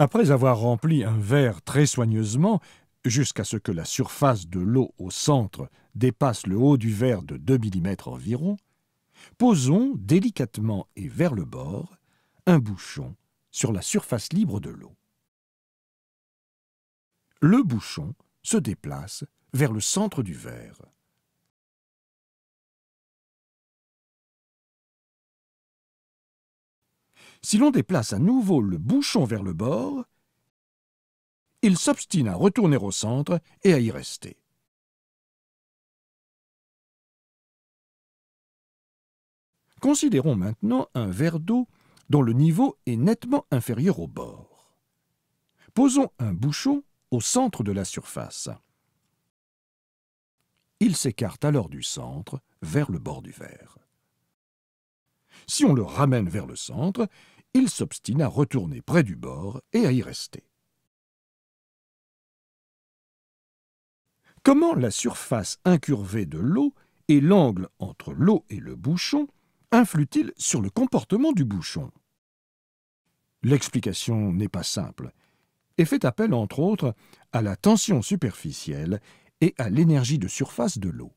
Après avoir rempli un verre très soigneusement, jusqu'à ce que la surface de l'eau au centre dépasse le haut du verre de 2 mm environ, posons délicatement et vers le bord un bouchon sur la surface libre de l'eau. Le bouchon se déplace vers le centre du verre. Si l'on déplace à nouveau le bouchon vers le bord, il s'obstine à retourner au centre et à y rester. Considérons maintenant un verre d'eau dont le niveau est nettement inférieur au bord. Posons un bouchon au centre de la surface. Il s'écarte alors du centre vers le bord du verre. Si on le ramène vers le centre, il s'obstine à retourner près du bord et à y rester. Comment la surface incurvée de l'eau et l'angle entre l'eau et le bouchon influent-ils sur le comportement du bouchon L'explication n'est pas simple et fait appel entre autres à la tension superficielle et à l'énergie de surface de l'eau.